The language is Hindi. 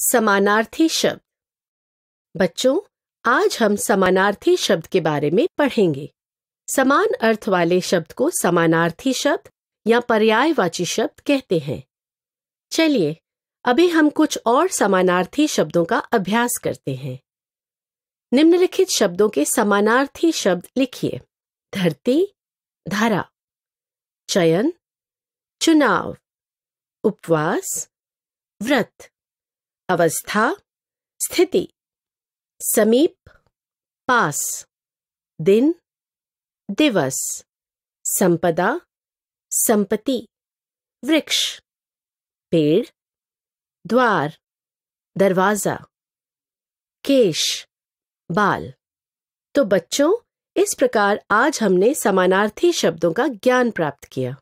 समानार्थी शब्द बच्चों आज हम समानार्थी शब्द के बारे में पढ़ेंगे समान अर्थ वाले शब्द को समानार्थी शब्द या पर्यायवाची शब्द कहते हैं चलिए अभी हम कुछ और समानार्थी शब्दों का अभ्यास करते हैं निम्नलिखित शब्दों के समानार्थी शब्द लिखिए धरती धारा चयन चुनाव उपवास व्रत अवस्था स्थिति समीप पास दिन दिवस संपदा संपत्ति वृक्ष पेड़ द्वार दरवाजा केश बाल तो बच्चों इस प्रकार आज हमने समानार्थी शब्दों का ज्ञान प्राप्त किया